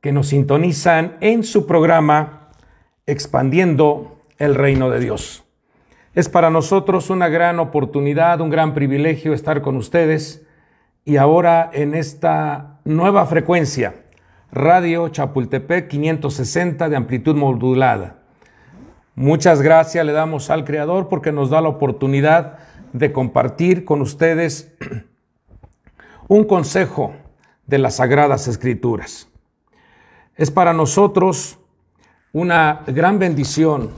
que nos sintonizan en su programa Expandiendo el Reino de Dios. Es para nosotros una gran oportunidad, un gran privilegio estar con ustedes y ahora en esta nueva frecuencia, Radio Chapultepec 560 de amplitud modulada. Muchas gracias le damos al Creador porque nos da la oportunidad de compartir con ustedes un consejo de las Sagradas Escrituras. Es para nosotros una gran bendición,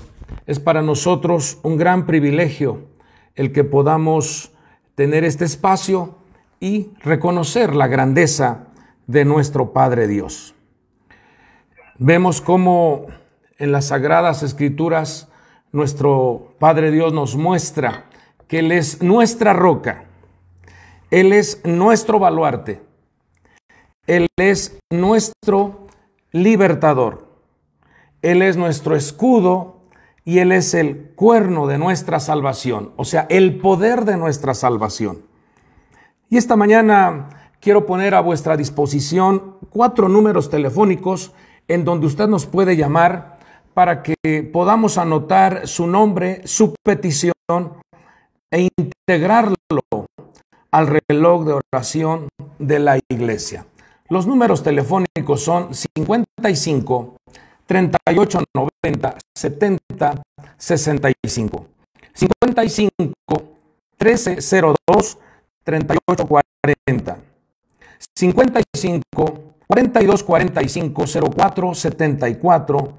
es para nosotros un gran privilegio el que podamos tener este espacio y reconocer la grandeza de nuestro Padre Dios. Vemos cómo en las sagradas escrituras nuestro Padre Dios nos muestra que Él es nuestra roca, Él es nuestro baluarte, Él es nuestro libertador. Él es nuestro escudo y Él es el cuerno de nuestra salvación, o sea, el poder de nuestra salvación. Y esta mañana quiero poner a vuestra disposición cuatro números telefónicos en donde usted nos puede llamar para que podamos anotar su nombre, su petición e integrarlo al reloj de oración de la iglesia. Los números telefónicos son 55 38 90 70 65. 55 13 02 38 40. 55 42 45 04 74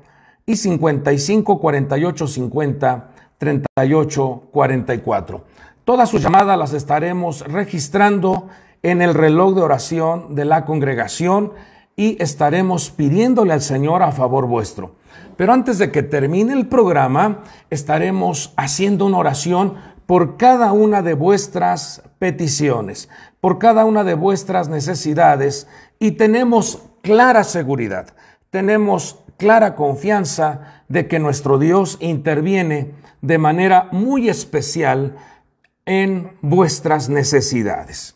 y 55 48 50 38 44. Todas sus llamadas las estaremos registrando en el reloj de oración de la congregación y estaremos pidiéndole al Señor a favor vuestro. Pero antes de que termine el programa, estaremos haciendo una oración por cada una de vuestras peticiones, por cada una de vuestras necesidades y tenemos clara seguridad, tenemos clara confianza de que nuestro Dios interviene de manera muy especial en vuestras necesidades.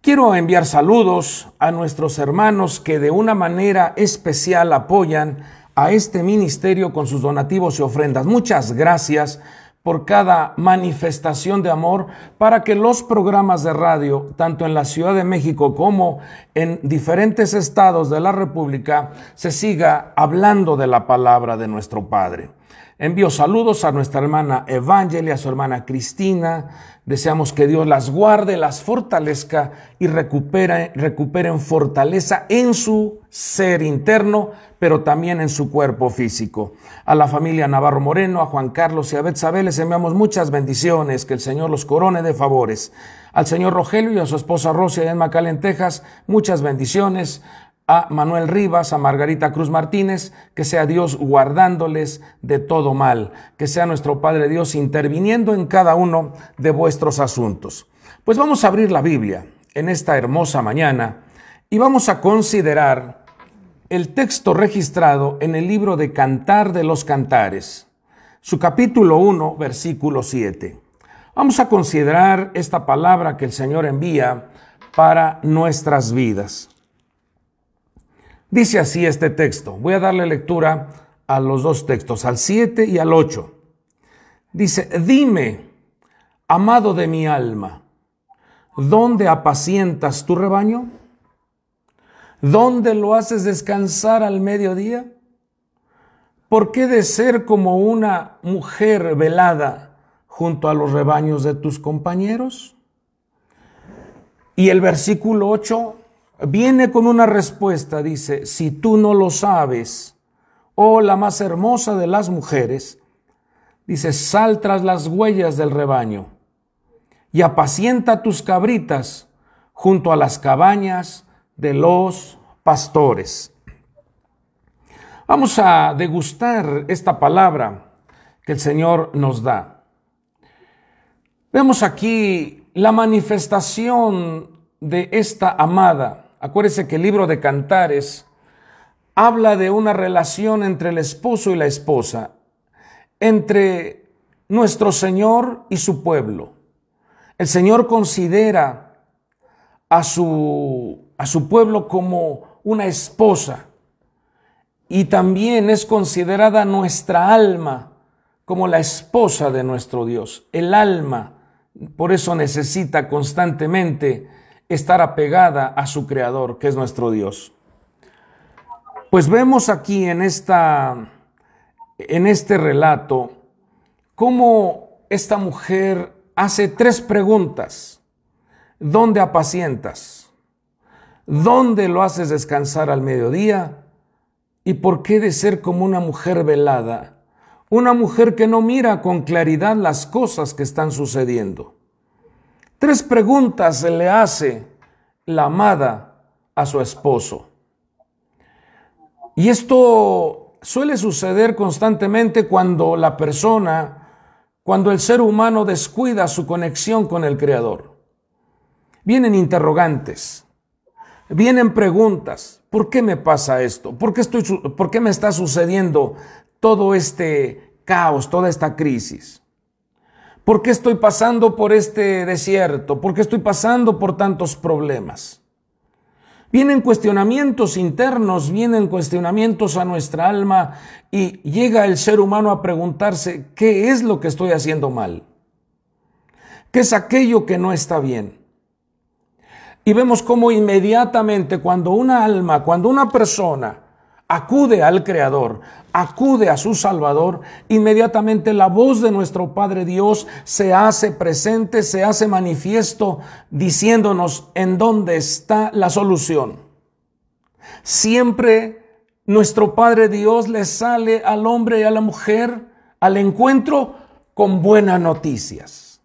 Quiero enviar saludos a nuestros hermanos que de una manera especial apoyan a este ministerio con sus donativos y ofrendas. Muchas gracias por cada manifestación de amor para que los programas de radio, tanto en la Ciudad de México como en diferentes estados de la República, se siga hablando de la palabra de nuestro Padre. Envío saludos a nuestra hermana Evangelia, a su hermana Cristina. Deseamos que Dios las guarde, las fortalezca y recupere, recuperen fortaleza en su ser interno, pero también en su cuerpo físico. A la familia Navarro Moreno, a Juan Carlos y a Betsabé les enviamos muchas bendiciones, que el Señor los corone de favores. Al señor Rogelio y a su esposa Rosia en McAllen, Texas, muchas bendiciones a Manuel Rivas, a Margarita Cruz Martínez, que sea Dios guardándoles de todo mal, que sea nuestro Padre Dios interviniendo en cada uno de vuestros asuntos. Pues vamos a abrir la Biblia en esta hermosa mañana y vamos a considerar el texto registrado en el libro de Cantar de los Cantares, su capítulo 1, versículo 7. Vamos a considerar esta palabra que el Señor envía para nuestras vidas. Dice así este texto. Voy a darle lectura a los dos textos, al 7 y al 8. Dice, dime, amado de mi alma, ¿dónde apacientas tu rebaño? ¿Dónde lo haces descansar al mediodía? ¿Por qué de ser como una mujer velada junto a los rebaños de tus compañeros? Y el versículo 8 viene con una respuesta, dice, si tú no lo sabes, oh la más hermosa de las mujeres, dice, sal tras las huellas del rebaño y apacienta tus cabritas junto a las cabañas de los pastores. Vamos a degustar esta palabra que el Señor nos da. Vemos aquí la manifestación de esta amada Acuérdese que el libro de Cantares habla de una relación entre el esposo y la esposa, entre nuestro Señor y su pueblo. El Señor considera a su, a su pueblo como una esposa y también es considerada nuestra alma como la esposa de nuestro Dios, el alma. Por eso necesita constantemente estar apegada a su Creador, que es nuestro Dios. Pues vemos aquí en, esta, en este relato cómo esta mujer hace tres preguntas. ¿Dónde apacientas? ¿Dónde lo haces descansar al mediodía? ¿Y por qué de ser como una mujer velada? Una mujer que no mira con claridad las cosas que están sucediendo. Tres preguntas le hace la amada a su esposo. Y esto suele suceder constantemente cuando la persona, cuando el ser humano descuida su conexión con el Creador. Vienen interrogantes, vienen preguntas. ¿Por qué me pasa esto? ¿Por qué, estoy, ¿Por qué me está sucediendo todo este caos, toda esta crisis? ¿Por qué estoy pasando por este desierto? ¿Por qué estoy pasando por tantos problemas? Vienen cuestionamientos internos, vienen cuestionamientos a nuestra alma y llega el ser humano a preguntarse, ¿qué es lo que estoy haciendo mal? ¿Qué es aquello que no está bien? Y vemos cómo inmediatamente cuando una alma, cuando una persona acude al Creador, acude a su Salvador, inmediatamente la voz de nuestro Padre Dios se hace presente, se hace manifiesto, diciéndonos en dónde está la solución. Siempre nuestro Padre Dios le sale al hombre y a la mujer al encuentro con buenas noticias.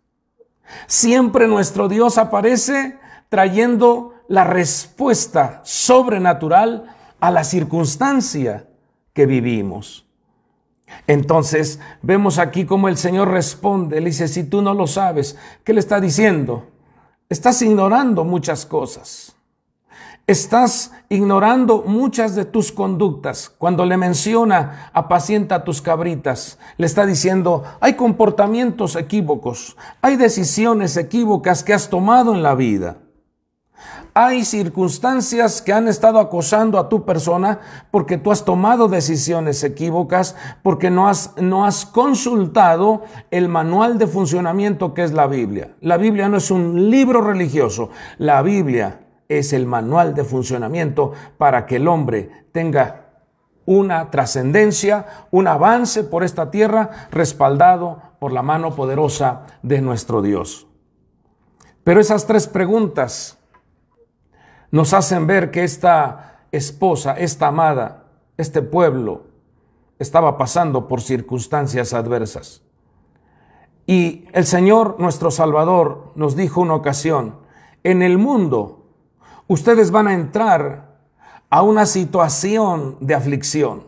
Siempre nuestro Dios aparece trayendo la respuesta sobrenatural a la circunstancia que vivimos. Entonces vemos aquí cómo el Señor responde, le dice, si tú no lo sabes, ¿qué le está diciendo? Estás ignorando muchas cosas. Estás ignorando muchas de tus conductas. Cuando le menciona apacienta tus cabritas, le está diciendo, hay comportamientos equívocos, hay decisiones equívocas que has tomado en la vida hay circunstancias que han estado acosando a tu persona porque tú has tomado decisiones equívocas, porque no has, no has consultado el manual de funcionamiento que es la Biblia. La Biblia no es un libro religioso, la Biblia es el manual de funcionamiento para que el hombre tenga una trascendencia, un avance por esta tierra respaldado por la mano poderosa de nuestro Dios. Pero esas tres preguntas nos hacen ver que esta esposa, esta amada, este pueblo, estaba pasando por circunstancias adversas. Y el Señor, nuestro Salvador, nos dijo una ocasión, en el mundo ustedes van a entrar a una situación de aflicción.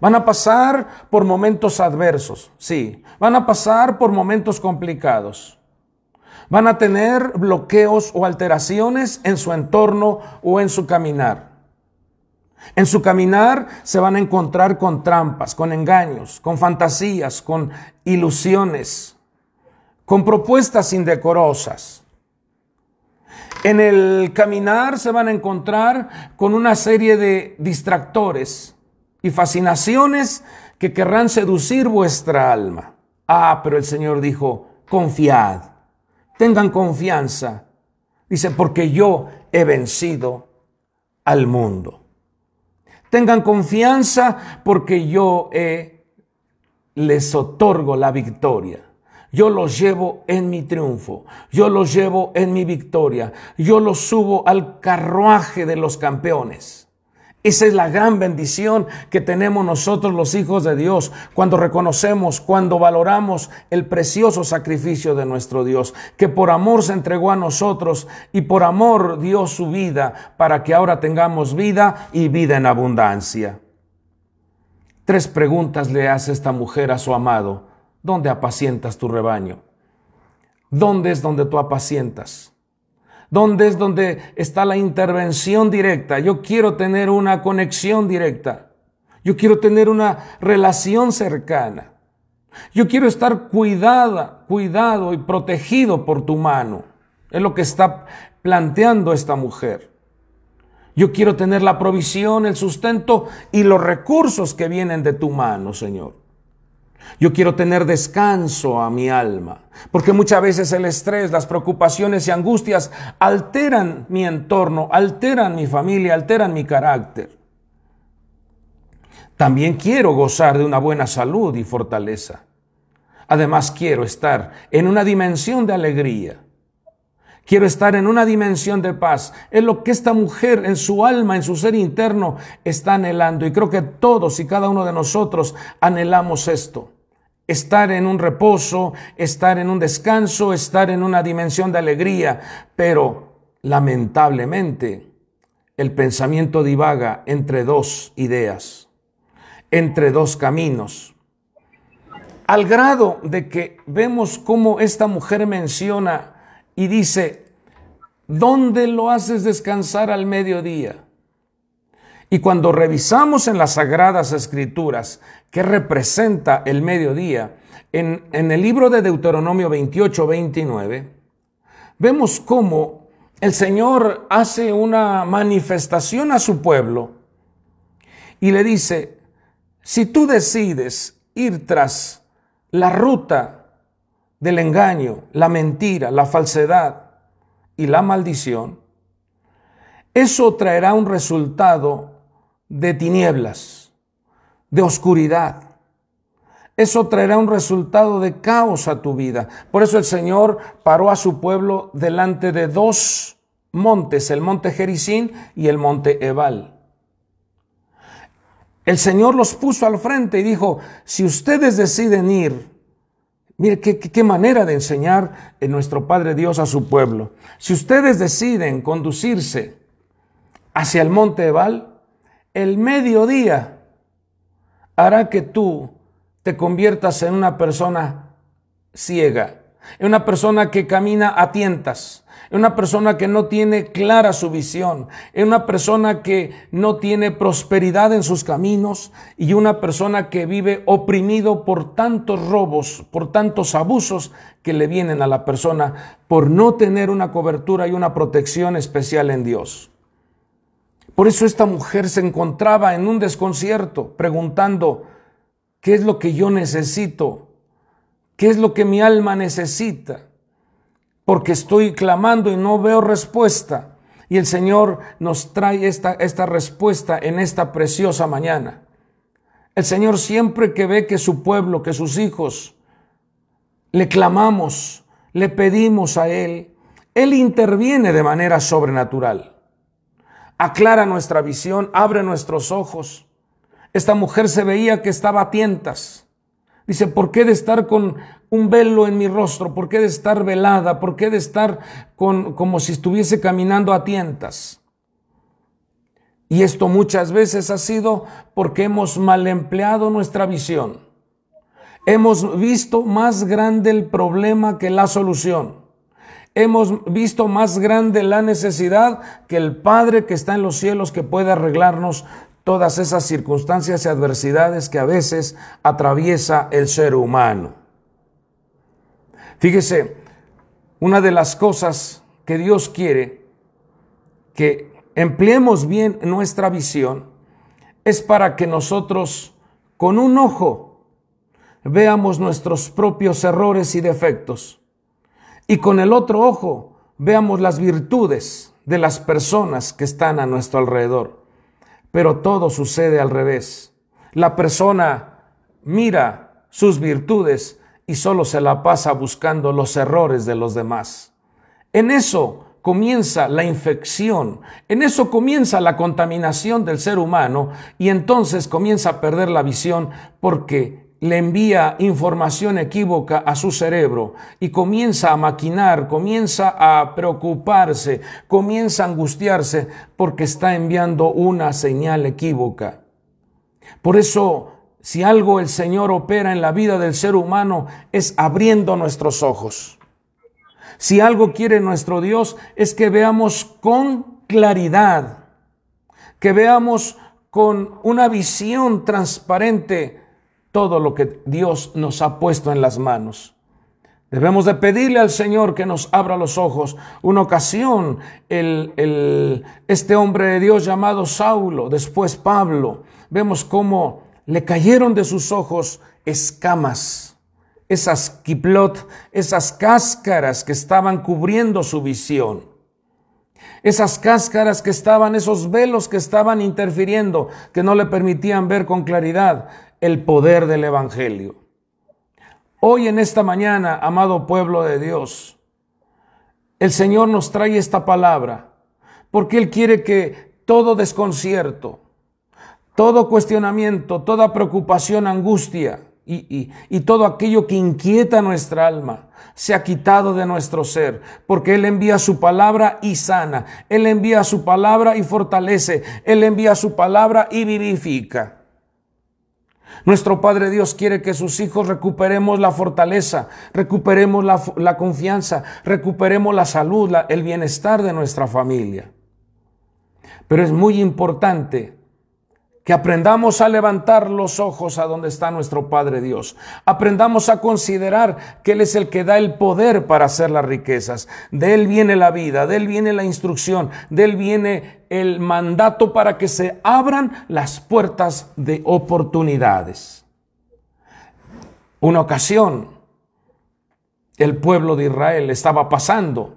Van a pasar por momentos adversos, sí. Van a pasar por momentos complicados. Van a tener bloqueos o alteraciones en su entorno o en su caminar. En su caminar se van a encontrar con trampas, con engaños, con fantasías, con ilusiones, con propuestas indecorosas. En el caminar se van a encontrar con una serie de distractores y fascinaciones que querrán seducir vuestra alma. Ah, pero el Señor dijo, confiad, tengan confianza. Dice, porque yo he vencido al mundo. Tengan confianza porque yo eh, les otorgo la victoria. Yo los llevo en mi triunfo, yo los llevo en mi victoria, yo los subo al carruaje de los campeones. Esa es la gran bendición que tenemos nosotros los hijos de Dios cuando reconocemos, cuando valoramos el precioso sacrificio de nuestro Dios, que por amor se entregó a nosotros y por amor dio su vida para que ahora tengamos vida y vida en abundancia. Tres preguntas le hace esta mujer a su amado. ¿Dónde apacientas tu rebaño? ¿Dónde es donde tú apacientas? ¿Dónde es donde está la intervención directa. Yo quiero tener una conexión directa. Yo quiero tener una relación cercana. Yo quiero estar cuidada, cuidado y protegido por tu mano. Es lo que está planteando esta mujer. Yo quiero tener la provisión, el sustento y los recursos que vienen de tu mano, Señor. Yo quiero tener descanso a mi alma, porque muchas veces el estrés, las preocupaciones y angustias alteran mi entorno, alteran mi familia, alteran mi carácter. También quiero gozar de una buena salud y fortaleza. Además quiero estar en una dimensión de alegría Quiero estar en una dimensión de paz. Es lo que esta mujer en su alma, en su ser interno, está anhelando. Y creo que todos y cada uno de nosotros anhelamos esto. Estar en un reposo, estar en un descanso, estar en una dimensión de alegría. Pero lamentablemente el pensamiento divaga entre dos ideas, entre dos caminos al grado de que vemos cómo esta mujer menciona y dice, ¿dónde lo haces descansar al mediodía? Y cuando revisamos en las sagradas escrituras qué representa el mediodía, en, en, el libro de Deuteronomio 28, 29, vemos cómo el Señor hace una manifestación a su pueblo y le dice, si tú decides ir tras la ruta del engaño, la mentira, la falsedad y la maldición, eso traerá un resultado de tinieblas, de oscuridad. Eso traerá un resultado de caos a tu vida. Por eso el Señor paró a su pueblo delante de dos montes, el monte Jericín y el monte Ebal. El Señor los puso al frente y dijo, si ustedes deciden ir Mire qué, manera de enseñar eh, nuestro Padre Dios a su pueblo. Si ustedes deciden conducirse hacia el monte Ebal, el mediodía hará que tú te conviertas en una persona ciega, en una persona que camina a tientas, es una persona que no tiene clara su visión, es una persona que no tiene prosperidad en sus caminos y una persona que vive oprimido por tantos robos, por tantos abusos que le vienen a la persona por no tener una cobertura y una protección especial en Dios. Por eso esta mujer se encontraba en un desconcierto preguntando, ¿qué es lo que yo necesito? ¿Qué es lo que mi alma necesita? porque estoy clamando y no veo respuesta. Y el Señor nos trae esta, esta respuesta en esta preciosa mañana. El Señor siempre que ve que su pueblo, que sus hijos, le clamamos, le pedimos a Él, Él interviene de manera sobrenatural. Aclara nuestra visión, abre nuestros ojos. Esta mujer se veía que estaba a tientas. Dice, ¿por qué de estar con un velo en mi rostro? ¿Por qué de estar velada? ¿Por qué de estar con, como si estuviese caminando a tientas? Y esto muchas veces ha sido porque hemos mal empleado nuestra visión. Hemos visto más grande el problema que la solución. Hemos visto más grande la necesidad que el Padre que está en los cielos que puede arreglarnos todas esas circunstancias y adversidades que a veces atraviesa el ser humano. Fíjese, una de las cosas que Dios quiere que empleemos bien nuestra visión es para que nosotros con un ojo veamos nuestros propios errores y defectos y con el otro ojo veamos las virtudes de las personas que están a nuestro alrededor pero todo sucede al revés. La persona mira sus virtudes y solo se la pasa buscando los errores de los demás. En eso comienza la infección, en eso comienza la contaminación del ser humano y entonces comienza a perder la visión porque le envía información equívoca a su cerebro y comienza a maquinar, comienza a preocuparse, comienza a angustiarse porque está enviando una señal equívoca. Por eso, si algo el Señor opera en la vida del ser humano es abriendo nuestros ojos. Si algo quiere nuestro Dios es que veamos con claridad, que veamos con una visión transparente todo lo que Dios nos ha puesto en las manos. Debemos de pedirle al Señor que nos abra los ojos. Una ocasión, el, este hombre de Dios llamado Saulo, después Pablo, vemos cómo le cayeron de sus ojos escamas, esas quiplot esas cáscaras que estaban cubriendo su visión. Esas cáscaras que estaban, esos velos que estaban interfiriendo, que no le permitían ver con claridad el poder del Evangelio. Hoy en esta mañana, amado pueblo de Dios, el Señor nos trae esta palabra porque Él quiere que todo desconcierto, todo cuestionamiento, toda preocupación, angustia y, todo aquello que inquieta nuestra alma se ha quitado de nuestro ser, porque Él envía su palabra y sana, Él envía su palabra y fortalece, Él envía su palabra y vivifica. Nuestro Padre Dios quiere que sus hijos recuperemos la fortaleza, recuperemos la, confianza, recuperemos la salud, el bienestar de nuestra familia. Pero es muy importante que aprendamos a levantar los ojos a donde está nuestro Padre Dios. Aprendamos a considerar que Él es el que da el poder para hacer las riquezas. De Él viene la vida, de Él viene la instrucción, de Él viene el mandato para que se abran las puertas de oportunidades. Una ocasión, el pueblo de Israel estaba pasando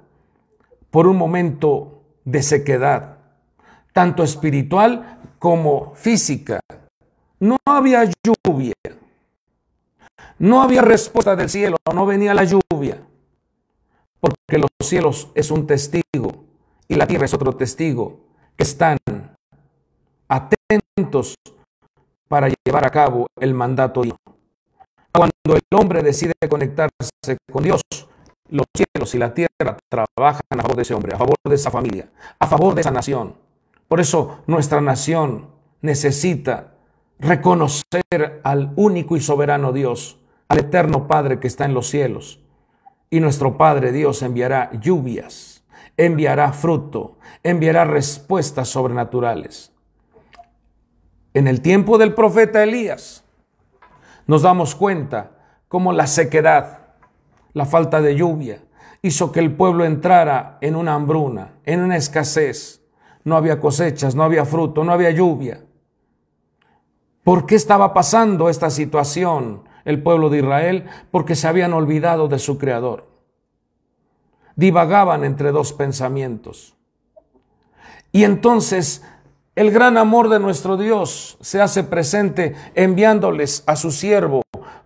por un momento de sequedad, tanto espiritual como física. No había lluvia. No había respuesta del cielo, no venía la lluvia. Porque los cielos es un testigo y la tierra es otro testigo están atentos para llevar a cabo el mandato dios Cuando el hombre decide conectarse con Dios, los cielos y la tierra trabajan a favor de ese hombre, a favor de esa familia, a favor de esa nación. Por eso nuestra nación necesita reconocer al único y soberano Dios, al eterno Padre que está en los cielos. Y nuestro Padre Dios enviará lluvias enviará fruto, enviará respuestas sobrenaturales. En el tiempo del profeta Elías, nos damos cuenta cómo la sequedad, la falta de lluvia, hizo que el pueblo entrara en una hambruna, en una escasez. No había cosechas, no había fruto, no había lluvia. ¿Por qué estaba pasando esta situación el pueblo de Israel? Porque se habían olvidado de su Creador divagaban entre dos pensamientos. Y entonces el gran amor de nuestro Dios se hace presente enviándoles a su siervo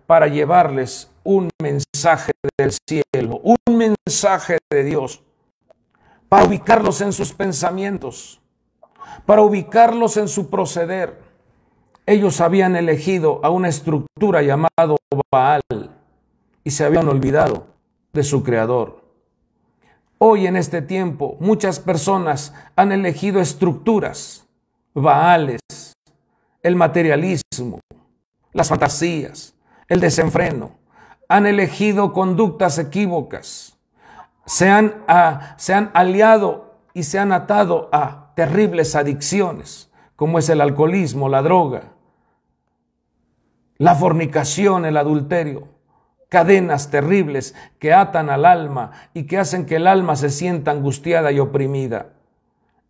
para llevarles un mensaje del cielo, un mensaje de Dios, para ubicarlos en sus pensamientos, para ubicarlos en su proceder. Ellos habían elegido a una estructura llamada Baal y se habían olvidado de su creador. Hoy en este tiempo muchas personas han elegido estructuras, baales, el materialismo, las fantasías, el desenfreno. Han elegido conductas equívocas. Se han, ah, se han aliado y se han atado a terribles adicciones, como es el alcoholismo, la droga, la fornicación, el adulterio cadenas terribles que atan al alma y que hacen que el alma se sienta angustiada y oprimida.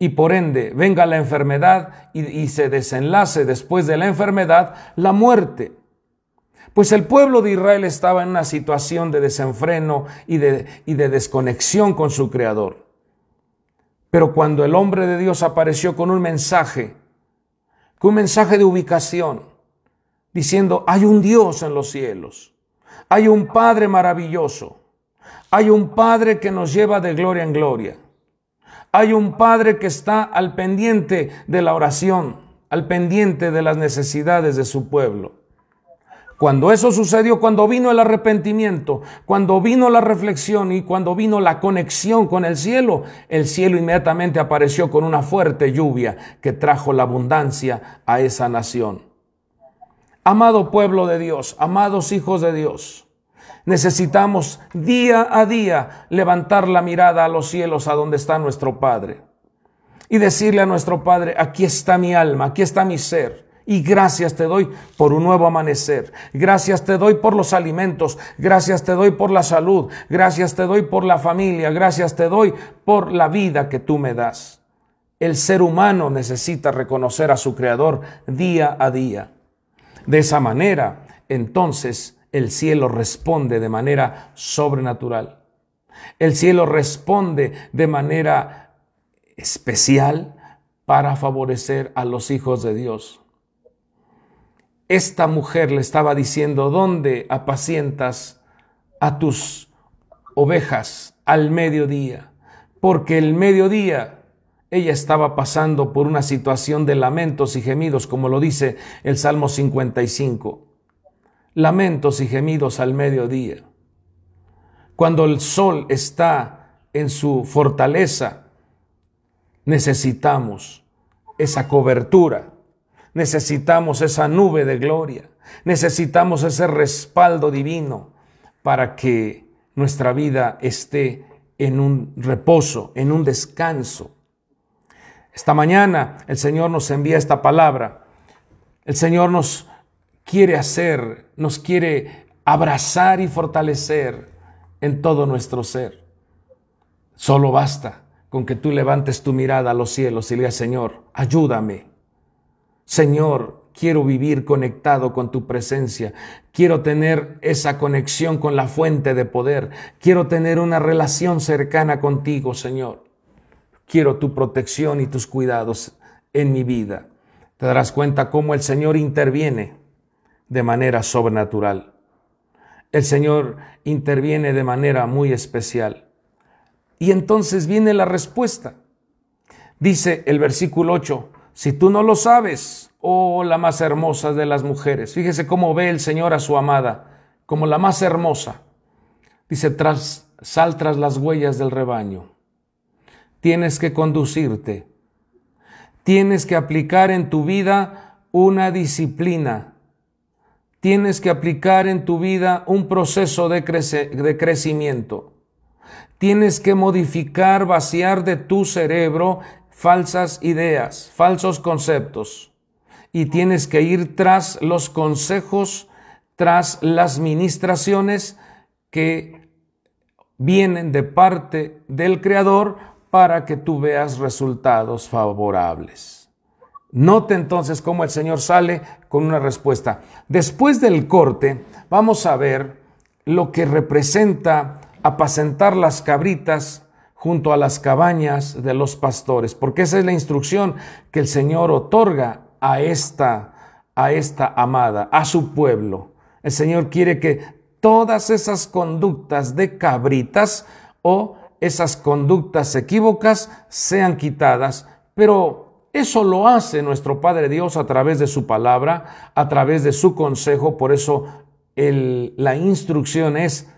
Y por ende venga la enfermedad y, se desenlace después de la enfermedad la muerte. Pues el pueblo de Israel estaba en una situación de desenfreno y de, y de desconexión con su Creador. Pero cuando el hombre de Dios apareció con un mensaje, con un mensaje de ubicación, diciendo, hay un Dios en los cielos, hay un Padre maravilloso. Hay un Padre que nos lleva de gloria en gloria. Hay un Padre que está al pendiente de la oración, al pendiente de las necesidades de su pueblo. Cuando eso sucedió, cuando vino el arrepentimiento, cuando vino la reflexión y cuando vino la conexión con el cielo, el cielo inmediatamente apareció con una fuerte lluvia que trajo la abundancia a esa nación. Amado pueblo de Dios, amados hijos de Dios, necesitamos día a día levantar la mirada a los cielos, a donde está nuestro Padre, y decirle a nuestro Padre, aquí está mi alma, aquí está mi ser. Y gracias te doy por un nuevo amanecer. Gracias te doy por los alimentos. Gracias te doy por la salud. Gracias te doy por la familia. Gracias te doy por la vida que tú me das. El ser humano necesita reconocer a su Creador día a día. De esa manera, entonces el cielo responde de manera sobrenatural. El cielo responde de manera especial para favorecer a los hijos de Dios. Esta mujer le estaba diciendo, ¿dónde apacientas a tus ovejas al mediodía? Porque el mediodía ella estaba pasando por una situación de lamentos y gemidos, como lo dice el Salmo 55. Lamentos y gemidos al mediodía. Cuando el sol está en su fortaleza, necesitamos esa cobertura, necesitamos esa nube de gloria, necesitamos ese respaldo divino para que nuestra vida esté en un reposo, en un descanso esta mañana el Señor nos envía esta palabra. El Señor nos quiere hacer, nos quiere abrazar y fortalecer en todo nuestro ser. Solo basta con que tú levantes tu mirada a los cielos y digas, Señor, ayúdame. Señor, quiero vivir conectado con tu presencia. Quiero tener esa conexión con la fuente de poder. Quiero tener una relación cercana contigo, Señor quiero tu protección y tus cuidados en mi vida. Te darás cuenta cómo el Señor interviene de manera sobrenatural. El Señor interviene de manera muy especial. Y entonces viene la respuesta. Dice el versículo 8, si tú no lo sabes, oh la más hermosa de las mujeres, fíjese cómo ve el Señor a su amada, como la más hermosa. Dice, tras, sal tras las huellas del rebaño tienes que conducirte. Tienes que aplicar en tu vida una disciplina. Tienes que aplicar en tu vida un proceso de, crecimiento. Tienes que modificar, vaciar de tu cerebro falsas ideas, falsos conceptos. Y tienes que ir tras los consejos, tras las ministraciones que vienen de parte del Creador para que tú veas resultados favorables. Note entonces cómo el Señor sale con una respuesta. Después del corte, vamos a ver lo que representa apacentar las cabritas junto a las cabañas de los pastores, porque esa es la instrucción que el Señor otorga a esta a esta amada, a su pueblo. El Señor quiere que todas esas conductas de cabritas o esas conductas equívocas sean quitadas, pero eso lo hace nuestro Padre Dios a través de su palabra, a través de su consejo, por eso la instrucción es,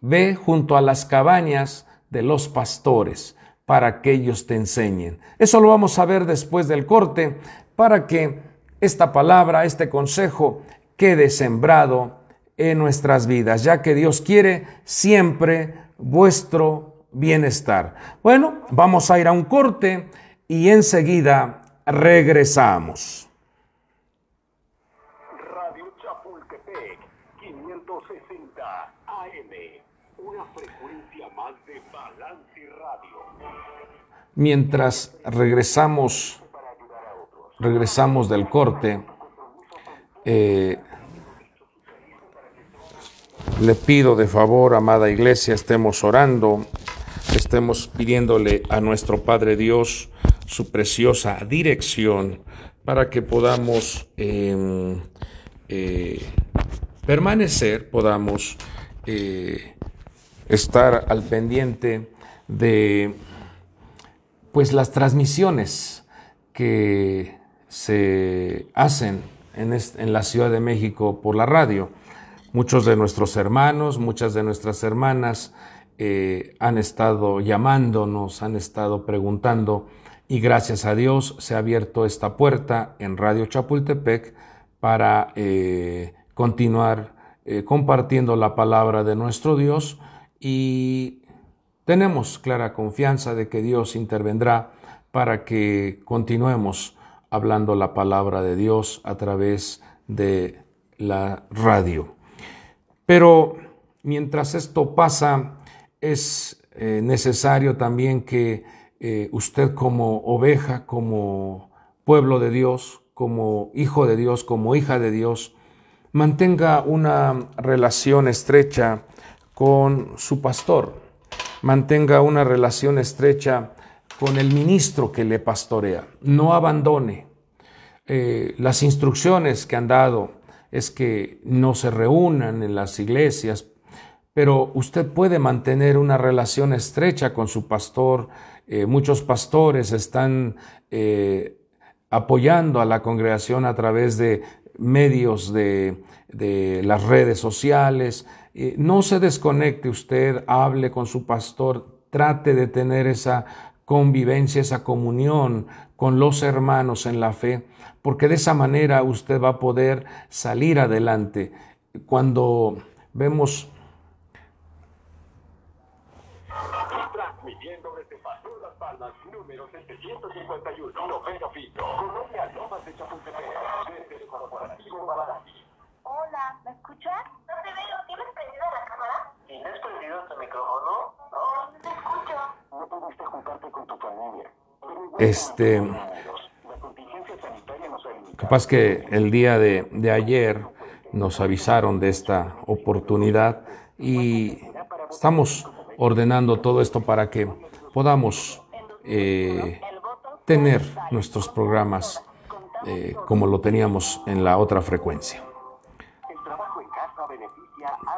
ve junto a las cabañas de los pastores para que ellos te enseñen. Eso lo vamos a ver después del corte, para que esta palabra, este consejo, quede sembrado en nuestras vidas, ya que Dios quiere siempre vuestro bienestar. Bueno, vamos a ir a un corte y enseguida regresamos. Radio Chapultepec, 560 AM, una frecuencia más de balance radio. Mientras regresamos, regresamos del corte, eh, le pido de favor, amada iglesia, estemos orando estemos pidiéndole a nuestro Padre Dios su preciosa dirección para que podamos em, eh, permanecer, podamos eh, estar al pendiente de pues las transmisiones que se hacen en, en la Ciudad de México por la radio. Muchos de nuestros hermanos, muchas de nuestras hermanas, eh, han estado llamándonos, han estado preguntando y gracias a Dios se ha abierto esta puerta en Radio Chapultepec para eh, continuar eh, compartiendo la palabra de nuestro Dios y tenemos clara confianza de que Dios intervendrá para que continuemos hablando la palabra de Dios a través de la radio. Pero mientras esto pasa, es eh, necesario también que eh, usted como oveja, como pueblo de Dios, como hijo de Dios, como hija de Dios, mantenga una relación estrecha con su pastor, mantenga una relación estrecha con el ministro que le pastorea, no abandone. Eh, las instrucciones que han dado es que no se reúnan en las iglesias pero usted puede mantener una relación estrecha con su pastor. Eh, muchos pastores están eh, apoyando a la congregación a través de medios de, las redes sociales. Eh, no se desconecte usted, hable con su pastor, trate de tener esa convivencia, esa comunión con los hermanos en la fe, porque de esa manera usted va a poder salir adelante. Cuando vemos escuchas? No te veo. ¿Tienes prendida la cámara? ¿Tienes prendido el micrófono? No, no te escucho. No pudiste juntarte con tu familia. Este. Capaz que el día de, de ayer nos avisaron de esta oportunidad y estamos ordenando todo esto para que podamos eh, tener nuestros programas eh, como lo teníamos en la otra frecuencia.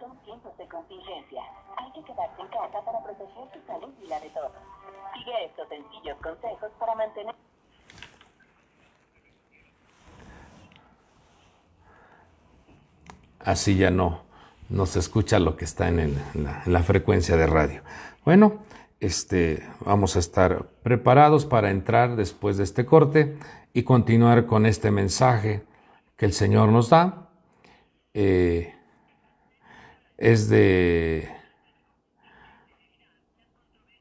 Son tiempos de contingencia. Hay que quedarse en casa para proteger tu salud y la de todos. Sigue estos sencillos consejos para mantener... Así ah, ya no, no se escucha lo que está en, el, la, la frecuencia de radio. Bueno, este, vamos a estar preparados para entrar después de este corte y continuar con este mensaje que el Señor nos da. Eh, es de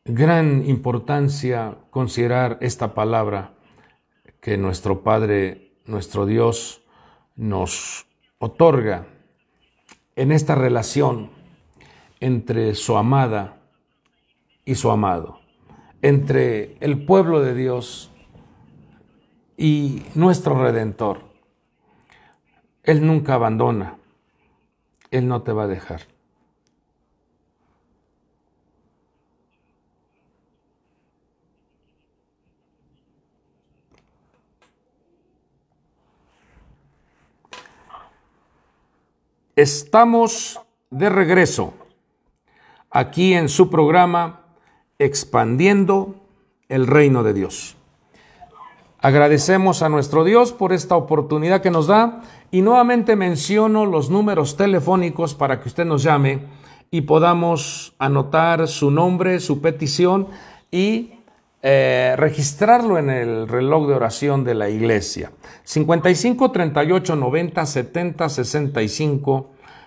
gran importancia considerar esta palabra que nuestro Padre, nuestro Dios, nos otorga en esta relación entre su amada y su amado, entre el pueblo de Dios y nuestro Redentor. Él nunca abandona, él no te va a dejar. Estamos de regreso aquí en su programa Expandiendo el Reino de Dios. Agradecemos a nuestro Dios por esta oportunidad que nos da y nuevamente menciono los números telefónicos para que usted nos llame y podamos anotar su nombre, su petición y eh, registrarlo en el reloj de oración de la iglesia. 55 38 90 70 65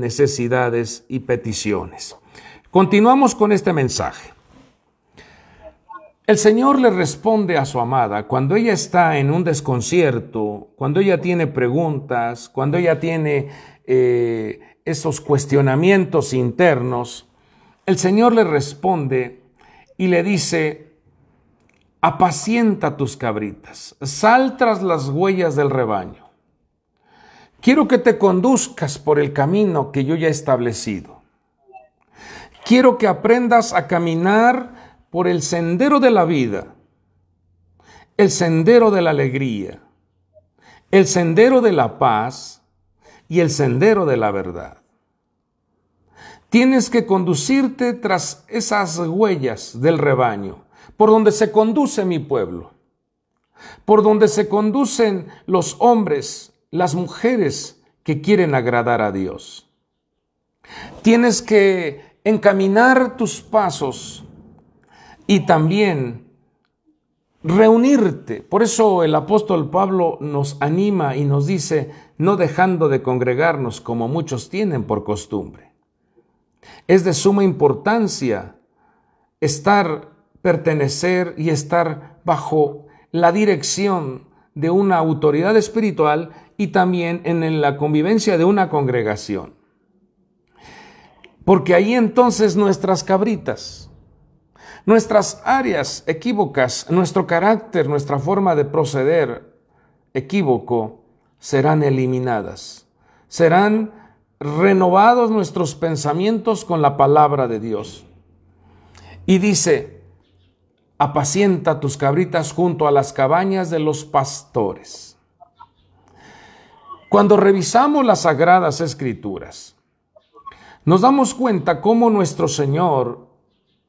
necesidades y peticiones. Continuamos con este mensaje. El Señor le responde a su amada cuando ella está en un desconcierto, cuando ella tiene preguntas, cuando ella tiene eh, esos cuestionamientos internos. El Señor le responde y le dice, apacienta tus cabritas, sal tras las huellas del rebaño. Quiero que te conduzcas por el camino que yo ya he establecido. Quiero que aprendas a caminar por el sendero de la vida, el sendero de la alegría, el sendero de la paz y el sendero de la verdad. Tienes que conducirte tras esas huellas del rebaño, por donde se conduce mi pueblo, por donde se conducen los hombres las mujeres que quieren agradar a Dios. Tienes que encaminar tus pasos y también reunirte. Por eso el apóstol Pablo nos anima y nos dice, no dejando de congregarnos como muchos tienen por costumbre. Es de suma importancia estar, pertenecer y estar bajo la dirección de una autoridad espiritual y también en la convivencia de una congregación. Porque ahí entonces nuestras cabritas, nuestras áreas equívocas, nuestro carácter, nuestra forma de proceder equívoco, serán eliminadas. Serán renovados nuestros pensamientos con la palabra de Dios. Y dice, apacienta tus cabritas junto a las cabañas de los pastores. Cuando revisamos las sagradas escrituras, nos damos cuenta cómo nuestro Señor,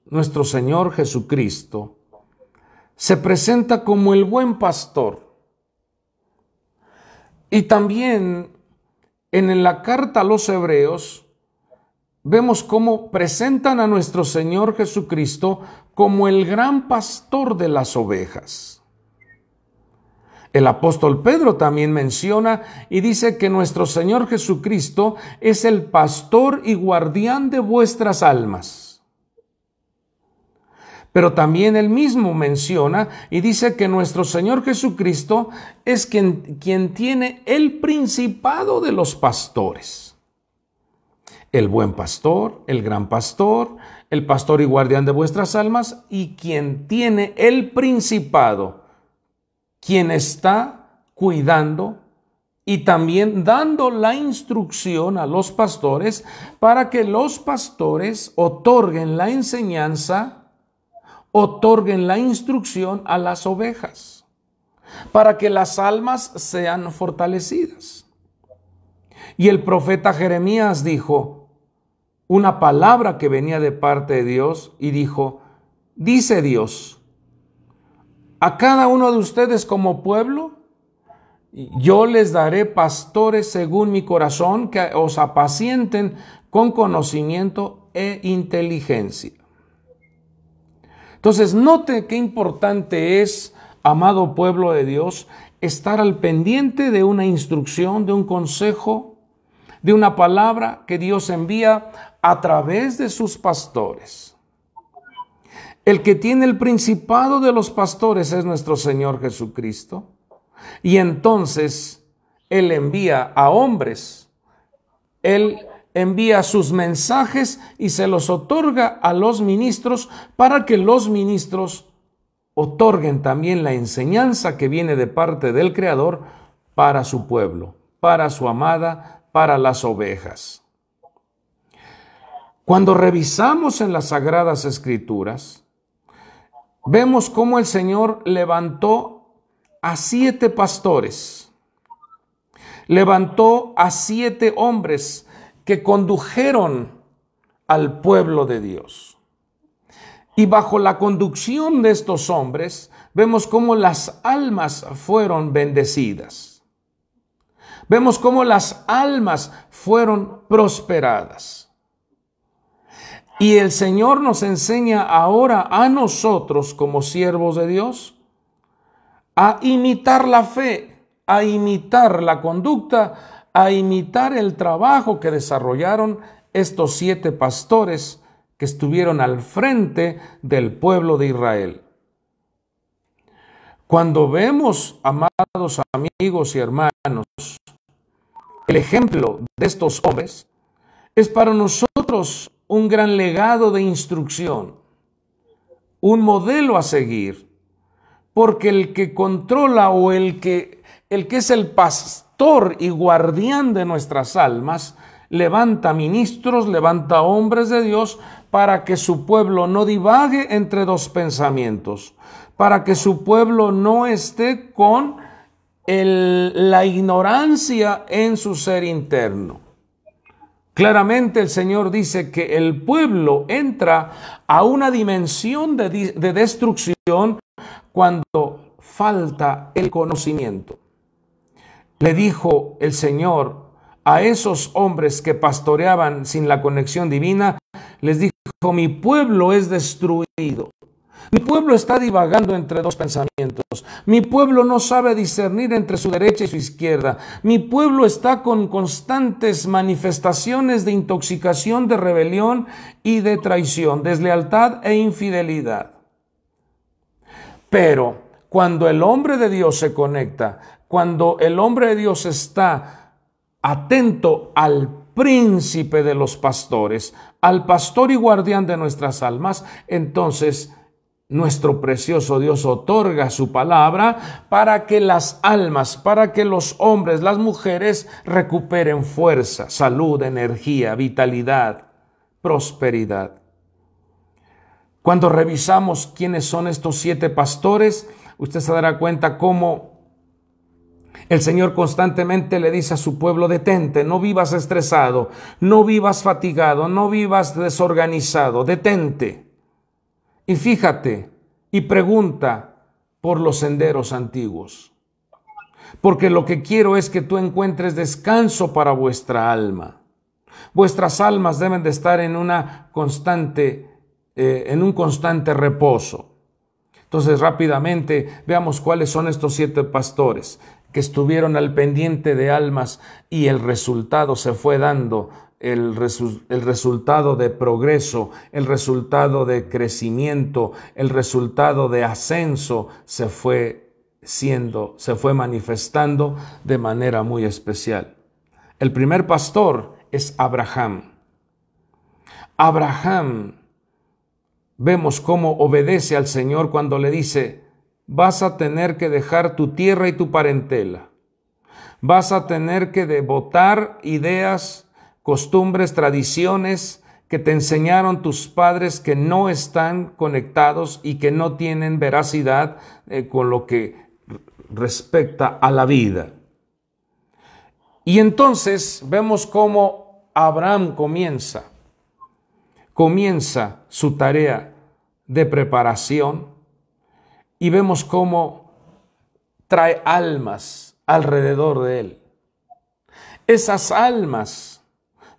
nuestro Señor Jesucristo, se presenta como el buen pastor. Y también en la carta a los hebreos vemos cómo presentan a nuestro Señor Jesucristo como el gran pastor de las ovejas. El apóstol Pedro también menciona y dice que nuestro Señor Jesucristo es el pastor y guardián de vuestras almas. Pero también él mismo menciona y dice que nuestro Señor Jesucristo es quien, quien tiene el principado de los pastores. El buen pastor, el gran pastor, el pastor y guardián de vuestras almas y quien tiene el principado quien está cuidando y también dando la instrucción a los pastores para que los pastores otorguen la enseñanza, otorguen la instrucción a las ovejas, para que las almas sean fortalecidas. Y el profeta Jeremías dijo una palabra que venía de parte de Dios y dijo, dice Dios, a cada uno de ustedes como pueblo, yo les daré pastores según mi corazón que os apacienten con conocimiento e inteligencia. Entonces, note qué importante es, amado pueblo de Dios, estar al pendiente de una instrucción, de un consejo, de una palabra que Dios envía a través de sus pastores. El que tiene el principado de los pastores es nuestro Señor Jesucristo. Y entonces Él envía a hombres, Él envía sus mensajes y se los otorga a los ministros para que los ministros otorguen también la enseñanza que viene de parte del Creador para su pueblo, para su amada, para las ovejas. Cuando revisamos en las Sagradas Escrituras, vemos cómo el Señor levantó a siete pastores, levantó a siete hombres que condujeron al pueblo de Dios. Y bajo la conducción de estos hombres, vemos cómo las almas fueron bendecidas. Vemos cómo las almas fueron prosperadas. Y el Señor nos enseña ahora a nosotros como siervos de Dios a imitar la fe, a imitar la conducta, a imitar el trabajo que desarrollaron estos siete pastores que estuvieron al frente del pueblo de Israel. Cuando vemos, amados amigos y hermanos, el ejemplo de estos hombres, es para nosotros un gran legado de instrucción, un modelo a seguir, porque el que controla o el que, el que es el pastor y guardián de nuestras almas, levanta ministros, levanta hombres de Dios para que su pueblo no divague entre dos pensamientos, para que su pueblo no esté con la ignorancia en su ser interno. Claramente el Señor dice que el pueblo entra a una dimensión de, destrucción cuando falta el conocimiento. Le dijo el Señor a esos hombres que pastoreaban sin la conexión divina, les dijo, mi pueblo es destruido mi pueblo está divagando entre dos pensamientos. Mi pueblo no sabe discernir entre su derecha y su izquierda. Mi pueblo está con constantes manifestaciones de intoxicación, de rebelión y de traición, deslealtad e infidelidad. Pero cuando el hombre de Dios se conecta, cuando el hombre de Dios está atento al príncipe de los pastores, al pastor y guardián de nuestras almas, entonces nuestro precioso Dios otorga su palabra para que las almas, para que los hombres, las mujeres recuperen fuerza, salud, energía, vitalidad, prosperidad. Cuando revisamos quiénes son estos siete pastores, usted se dará cuenta cómo el Señor constantemente le dice a su pueblo, detente, no vivas estresado, no vivas fatigado, no vivas desorganizado, detente y fíjate y pregunta por los senderos antiguos. Porque lo que quiero es que tú encuentres descanso para vuestra alma. Vuestras almas deben de estar en una constante, eh, en un constante reposo. Entonces rápidamente veamos cuáles son estos siete pastores que estuvieron al pendiente de almas y el resultado se fue dando el, resultado de progreso, el resultado de crecimiento, el resultado de ascenso se fue siendo, se fue manifestando de manera muy especial. El primer pastor es Abraham. Abraham, vemos cómo obedece al Señor cuando le dice, vas a tener que dejar tu tierra y tu parentela, vas a tener que devotar ideas costumbres, tradiciones que te enseñaron tus padres que no están conectados y que no tienen veracidad eh, con lo que respecta a la vida. Y entonces vemos cómo Abraham comienza, comienza su tarea de preparación y vemos cómo trae almas alrededor de él. Esas almas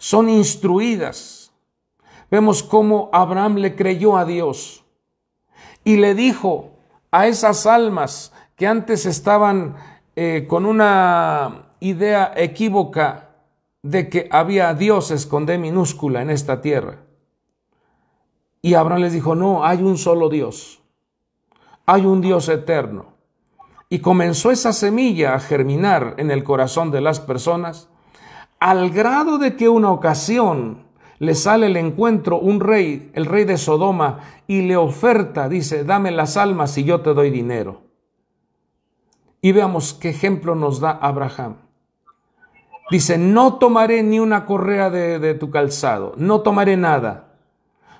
son instruidas. Vemos cómo Abraham le creyó a Dios y le dijo a esas almas que antes estaban eh, con una idea equívoca de que había dioses con minúscula en esta tierra. Y Abraham les dijo, no, hay un solo Dios, hay un Dios eterno. Y comenzó esa semilla a germinar en el corazón de las personas al grado de que una ocasión le sale el encuentro un rey, el rey de Sodoma, y le oferta, dice, dame las almas y yo te doy dinero. Y veamos qué ejemplo nos da Abraham. Dice, no tomaré ni una correa de, de tu calzado, no tomaré nada,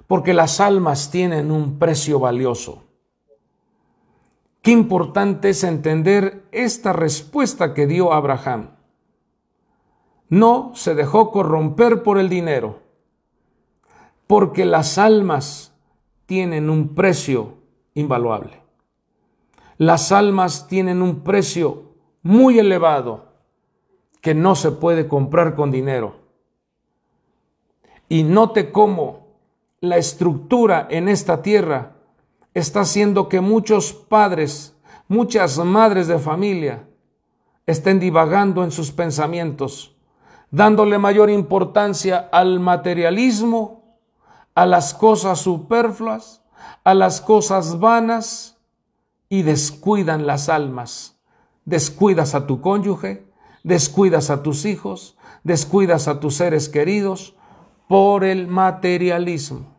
porque las almas tienen un precio valioso. Qué importante es entender esta respuesta que dio Abraham no se dejó corromper por el dinero, porque las almas tienen un precio invaluable. Las almas tienen un precio muy elevado que no se puede comprar con dinero. Y note cómo la estructura en esta tierra está haciendo que muchos padres, muchas madres de familia estén divagando en sus pensamientos dándole mayor importancia al materialismo, a las cosas superfluas, a las cosas vanas y descuidan las almas. Descuidas a tu cónyuge, descuidas a tus hijos, descuidas a tus seres queridos por el materialismo.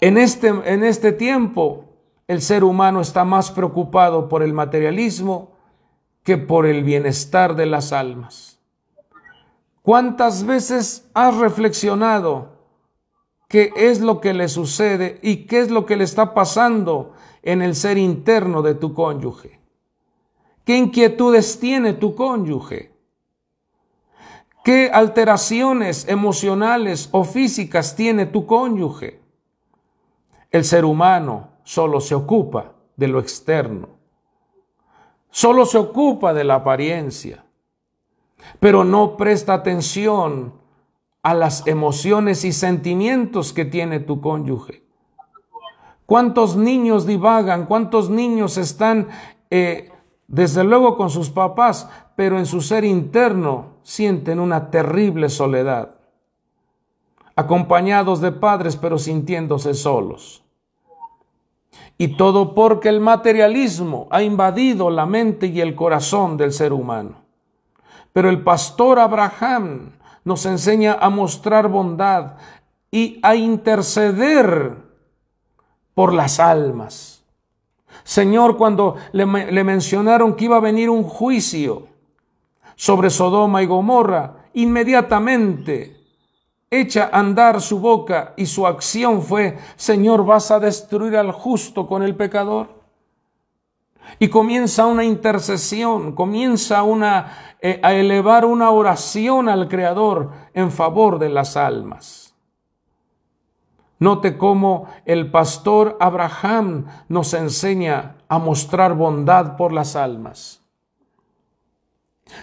En este, en este tiempo, el ser humano está más preocupado por el materialismo que por el bienestar de las almas. ¿Cuántas veces has reflexionado qué es lo que le sucede y qué es lo que le está pasando en el ser interno de tu cónyuge? ¿Qué inquietudes tiene tu cónyuge? ¿Qué alteraciones emocionales o físicas tiene tu cónyuge? El ser humano solo se ocupa de lo externo, solo se ocupa de la apariencia, pero no presta atención a las emociones y sentimientos que tiene tu cónyuge. ¿Cuántos niños divagan? ¿Cuántos niños están, eh, desde luego, con sus papás, pero en su ser interno sienten una terrible soledad? Acompañados de padres, pero sintiéndose solos. Y todo porque el materialismo ha invadido la mente y el corazón del ser humano. Pero el pastor Abraham nos enseña a mostrar bondad y a interceder por las almas. Señor, cuando le, mencionaron que iba a venir un juicio sobre Sodoma y Gomorra, inmediatamente echa a andar su boca y su acción fue, Señor, vas a destruir al justo con el pecador. Y comienza una intercesión, comienza una eh, a elevar una oración al Creador en favor de las almas. Note cómo el pastor Abraham nos enseña a mostrar bondad por las almas.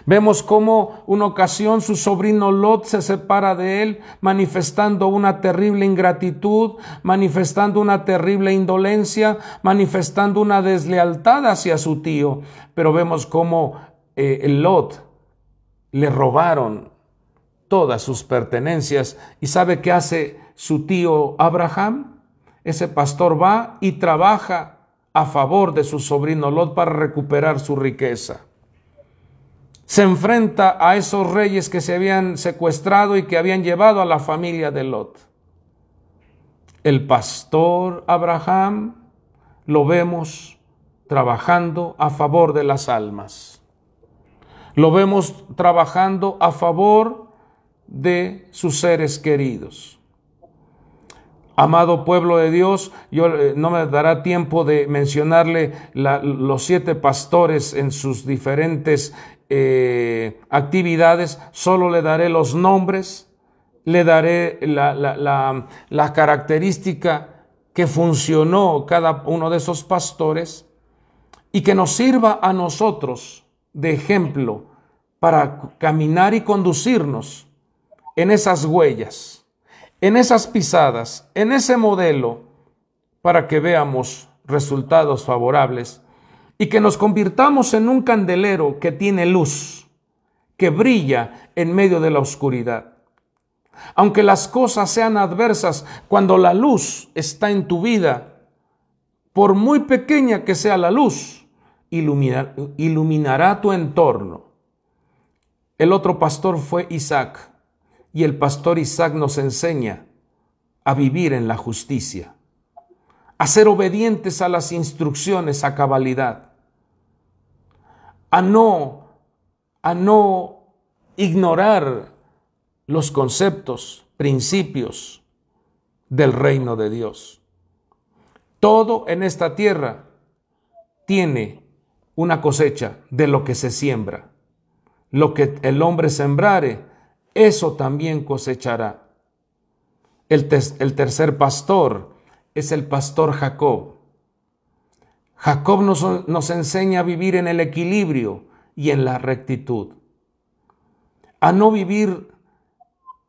Vemos cómo una ocasión su sobrino Lot se separa de él, manifestando una terrible ingratitud, manifestando una terrible indolencia, manifestando una deslealtad hacia su tío. Pero vemos cómo eh, el Lot le robaron todas sus pertenencias. ¿Y sabe qué hace su tío Abraham? Ese pastor va y trabaja a favor de su sobrino Lot para recuperar su riqueza. Se enfrenta a esos reyes que se habían secuestrado y que habían llevado a la familia de Lot. El pastor Abraham lo vemos trabajando a favor de las almas. Lo vemos trabajando a favor de sus seres queridos. Amado pueblo de Dios, yo, eh, no me dará tiempo de mencionarle los siete pastores en sus diferentes eh, actividades, solo le daré los nombres, le daré la característica que funcionó cada uno de esos pastores y que nos sirva a nosotros de ejemplo para caminar y conducirnos en esas huellas, en esas pisadas, en ese modelo, para que veamos resultados favorables y que nos convirtamos en un candelero que tiene luz, que brilla en medio de la oscuridad. Aunque las cosas sean adversas, cuando la luz está en tu vida, por muy pequeña que sea la luz, iluminará tu entorno. El otro pastor fue Isaac, y el pastor Isaac nos enseña a vivir en la justicia, a ser obedientes a las instrucciones a cabalidad, a no, a no ignorar los conceptos, principios del reino de Dios. Todo en esta tierra tiene una cosecha de lo que se siembra. Lo que el hombre sembrare, eso también cosechará. El, el tercer pastor es el pastor Jacob. Jacob nos enseña a vivir en el equilibrio y en la rectitud, a no vivir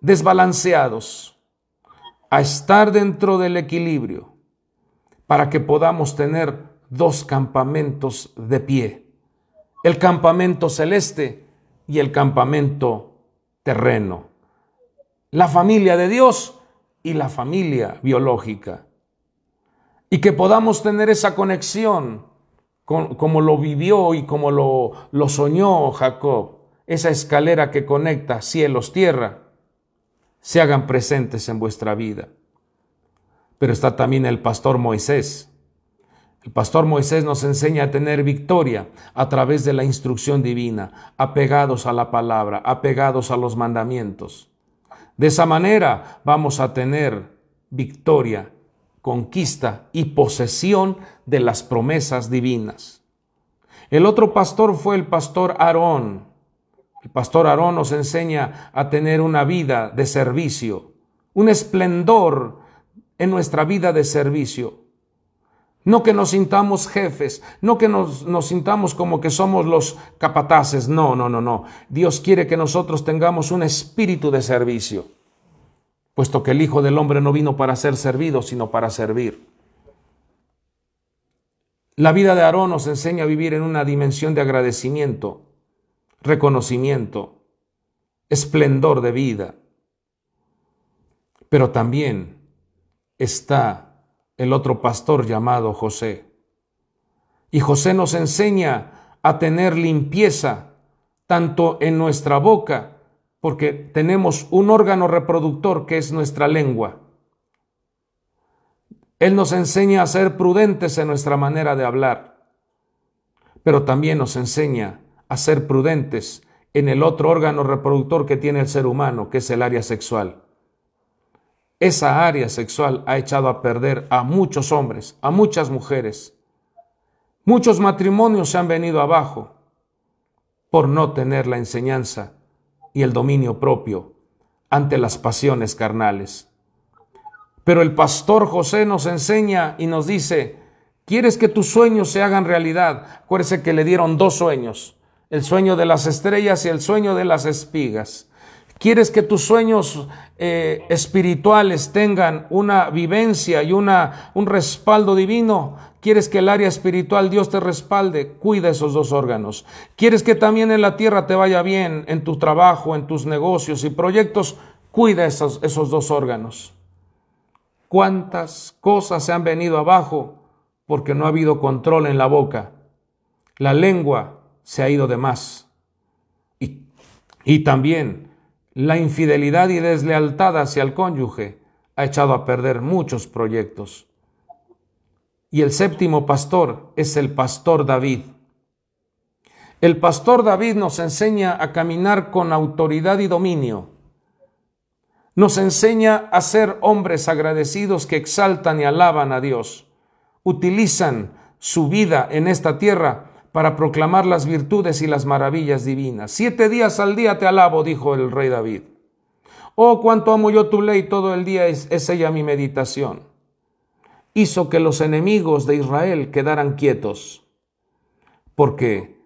desbalanceados, a estar dentro del equilibrio, para que podamos tener dos campamentos de pie, el campamento celeste y el campamento terreno, la familia de Dios y la familia biológica. Y que podamos tener esa conexión como lo vivió y como lo, lo soñó Jacob, esa escalera que conecta cielos, tierra, se hagan presentes en vuestra vida. Pero está también el pastor Moisés, el pastor Moisés nos enseña a tener victoria a través de la instrucción divina, apegados a la palabra, apegados a los mandamientos. De esa manera vamos a tener victoria, conquista y posesión de las promesas divinas. El otro pastor fue el pastor Aarón. El pastor Aarón nos enseña a tener una vida de servicio, un esplendor en nuestra vida de servicio no que nos sintamos jefes, no que nos, sintamos como que somos los capataces, no, no, no, no. Dios quiere que nosotros tengamos un espíritu de servicio, puesto que el Hijo del Hombre no vino para ser servido, sino para servir. La vida de Aarón nos enseña a vivir en una dimensión de agradecimiento, reconocimiento, esplendor de vida, pero también está el otro pastor llamado José. Y José nos enseña a tener limpieza tanto en nuestra boca, porque tenemos un órgano reproductor que es nuestra lengua. Él nos enseña a ser prudentes en nuestra manera de hablar, pero también nos enseña a ser prudentes en el otro órgano reproductor que tiene el ser humano, que es el área sexual esa área sexual ha echado a perder a muchos hombres, a muchas mujeres. Muchos matrimonios se han venido abajo por no tener la enseñanza y el dominio propio ante las pasiones carnales. Pero el pastor José nos enseña y nos dice, ¿quieres que tus sueños se hagan realidad? Acuérdese que le dieron dos sueños, el sueño de las estrellas y el sueño de las espigas. ¿Quieres que tus sueños eh, espirituales tengan una vivencia y una, un respaldo divino? ¿Quieres que el área espiritual Dios te respalde? Cuida esos dos órganos. ¿Quieres que también en la tierra te vaya bien en tu trabajo, en tus negocios y proyectos? Cuida esos, esos dos órganos. ¿Cuántas cosas se han venido abajo porque no ha habido control en la boca? La lengua se ha ido de más. Y, y también la infidelidad y deslealtad hacia el cónyuge ha echado a perder muchos proyectos. Y el séptimo pastor es el pastor David. El pastor David nos enseña a caminar con autoridad y dominio. Nos enseña a ser hombres agradecidos que exaltan y alaban a Dios. Utilizan su vida en esta tierra para proclamar las virtudes y las maravillas divinas. Siete días al día te alabo, dijo el rey David. Oh, cuánto amo yo tu ley, todo el día es, ella mi meditación. Hizo que los enemigos de Israel quedaran quietos, porque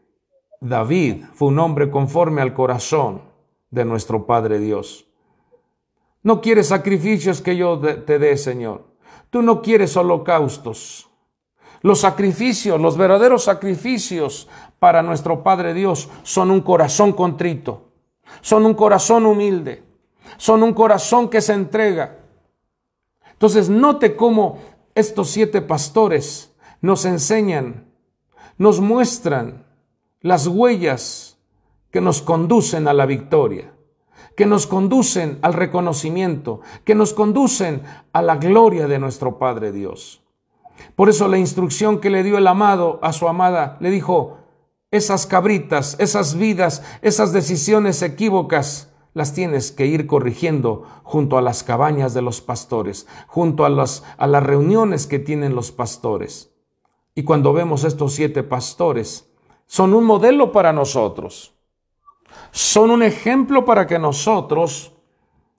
David fue un hombre conforme al corazón de nuestro Padre Dios. No quieres sacrificios que yo te dé, Señor. Tú no quieres holocaustos. Los sacrificios, los verdaderos sacrificios para nuestro Padre Dios son un corazón contrito, son un corazón humilde, son un corazón que se entrega. Entonces note cómo estos siete pastores nos enseñan, nos muestran las huellas que nos conducen a la victoria, que nos conducen al reconocimiento, que nos conducen a la gloria de nuestro Padre Dios. Por eso la instrucción que le dio el amado a su amada, le dijo, esas cabritas, esas vidas, esas decisiones equívocas, las tienes que ir corrigiendo junto a las cabañas de los pastores, junto a las, a las reuniones que tienen los pastores. Y cuando vemos estos siete pastores, son un modelo para nosotros, son un ejemplo para que nosotros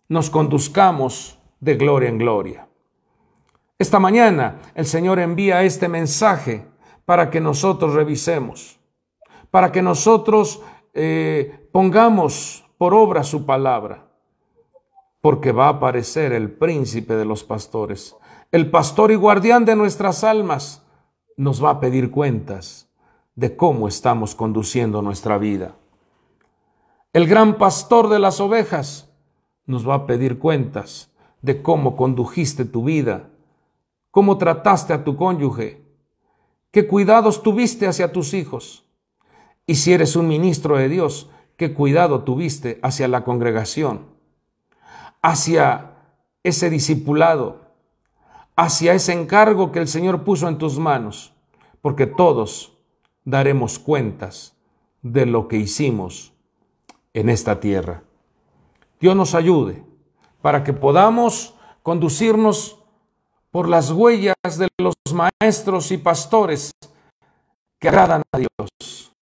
nos conduzcamos de gloria en gloria. Esta mañana el Señor envía este mensaje para que nosotros revisemos, para que nosotros eh, pongamos por obra su palabra, porque va a aparecer el príncipe de los pastores, el pastor y guardián de nuestras almas, nos va a pedir cuentas de cómo estamos conduciendo nuestra vida. El gran pastor de las ovejas nos va a pedir cuentas de cómo condujiste tu vida cómo trataste a tu cónyuge, qué cuidados tuviste hacia tus hijos. Y si eres un ministro de Dios, qué cuidado tuviste hacia la congregación, hacia ese discipulado, hacia ese encargo que el Señor puso en tus manos, porque todos daremos cuentas de lo que hicimos en esta tierra. Dios nos ayude para que podamos conducirnos por las huellas de los maestros y pastores que agradan a Dios,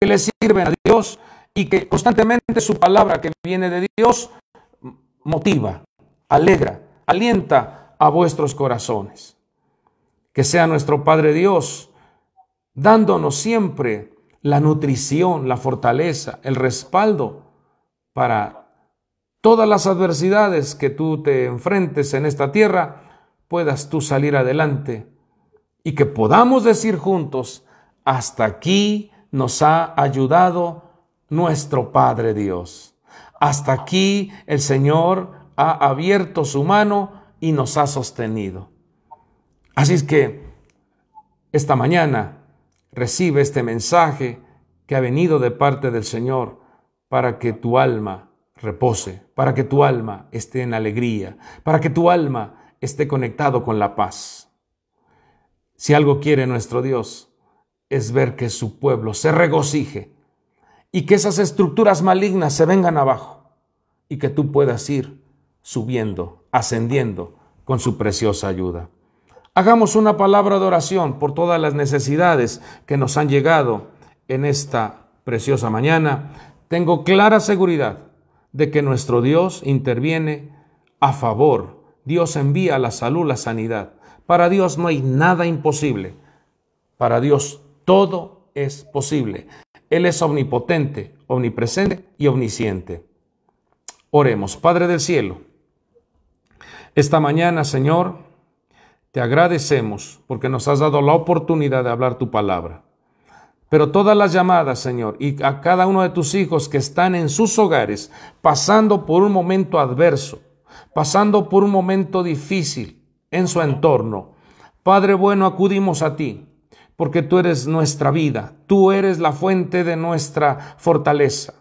que le sirven a Dios y que constantemente su palabra que viene de Dios motiva, alegra, alienta a vuestros corazones. Que sea nuestro Padre Dios dándonos siempre la nutrición, la fortaleza, el respaldo para todas las adversidades que tú te enfrentes en esta tierra puedas tú salir adelante y que podamos decir juntos, hasta aquí nos ha ayudado nuestro Padre Dios. Hasta aquí el Señor ha abierto su mano y nos ha sostenido. Así es que esta mañana recibe este mensaje que ha venido de parte del Señor para que tu alma repose, para que tu alma esté en alegría, para que tu alma esté conectado con la paz. Si algo quiere nuestro Dios es ver que su pueblo se regocije y que esas estructuras malignas se vengan abajo y que tú puedas ir subiendo, ascendiendo con su preciosa ayuda. Hagamos una palabra de oración por todas las necesidades que nos han llegado en esta preciosa mañana. Tengo clara seguridad de que nuestro Dios interviene a favor de Dios envía la salud, la sanidad. Para Dios no hay nada imposible. Para Dios todo es posible. Él es omnipotente, omnipresente y omnisciente. Oremos, Padre del Cielo. Esta mañana, Señor, te agradecemos porque nos has dado la oportunidad de hablar tu palabra. Pero todas las llamadas, Señor, y a cada uno de tus hijos que están en sus hogares, pasando por un momento adverso, pasando por un momento difícil en su entorno. Padre bueno, acudimos a ti, porque tú eres nuestra vida, tú eres la fuente de nuestra fortaleza,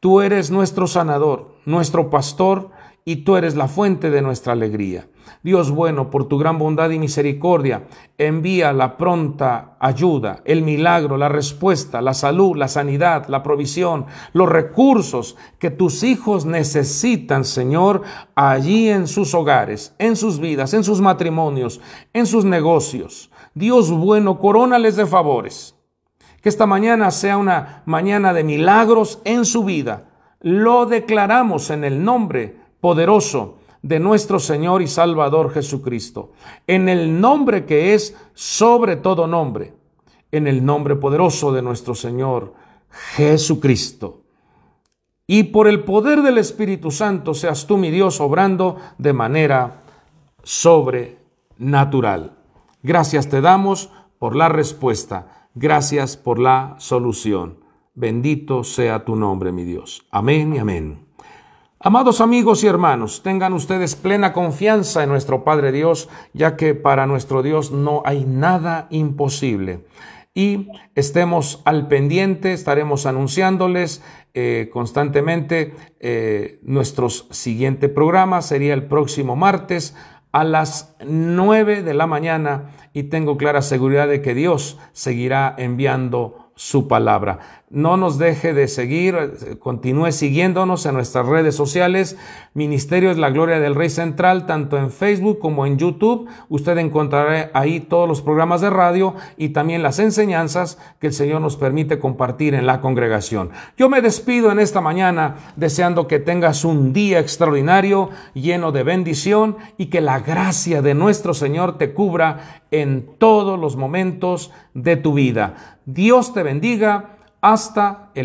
tú eres nuestro sanador, nuestro pastor, y tú eres la fuente de nuestra alegría. Dios bueno, por tu gran bondad y misericordia, envía la pronta ayuda, el milagro, la respuesta, la salud, la sanidad, la provisión, los recursos que tus hijos necesitan, Señor, allí en sus hogares, en sus vidas, en sus matrimonios, en sus negocios. Dios bueno, coronales de favores. Que esta mañana sea una mañana de milagros en su vida. Lo declaramos en el nombre poderoso de nuestro Señor y Salvador Jesucristo, en el nombre que es sobre todo nombre, en el nombre poderoso de nuestro Señor Jesucristo. Y por el poder del Espíritu Santo seas tú, mi Dios, obrando de manera sobrenatural. Gracias te damos por la respuesta, gracias por la solución. Bendito sea tu nombre, mi Dios. Amén y amén. Amados amigos y hermanos, tengan ustedes plena confianza en nuestro Padre Dios, ya que para nuestro Dios no hay nada imposible. Y estemos al pendiente, estaremos anunciándoles eh, constantemente eh, Nuestro siguiente programa. Sería el próximo martes a las 9 de la mañana y tengo clara seguridad de que Dios seguirá enviando su palabra no nos deje de seguir, continúe siguiéndonos en nuestras redes sociales. Ministerio es la Gloria del Rey Central, tanto en Facebook como en YouTube. Usted encontrará ahí todos los programas de radio y también las enseñanzas que el Señor nos permite compartir en la congregación. Yo me despido en esta mañana deseando que tengas un día extraordinario, lleno de bendición y que la gracia de nuestro Señor te cubra en todos los momentos de tu vida. Dios te bendiga hasta el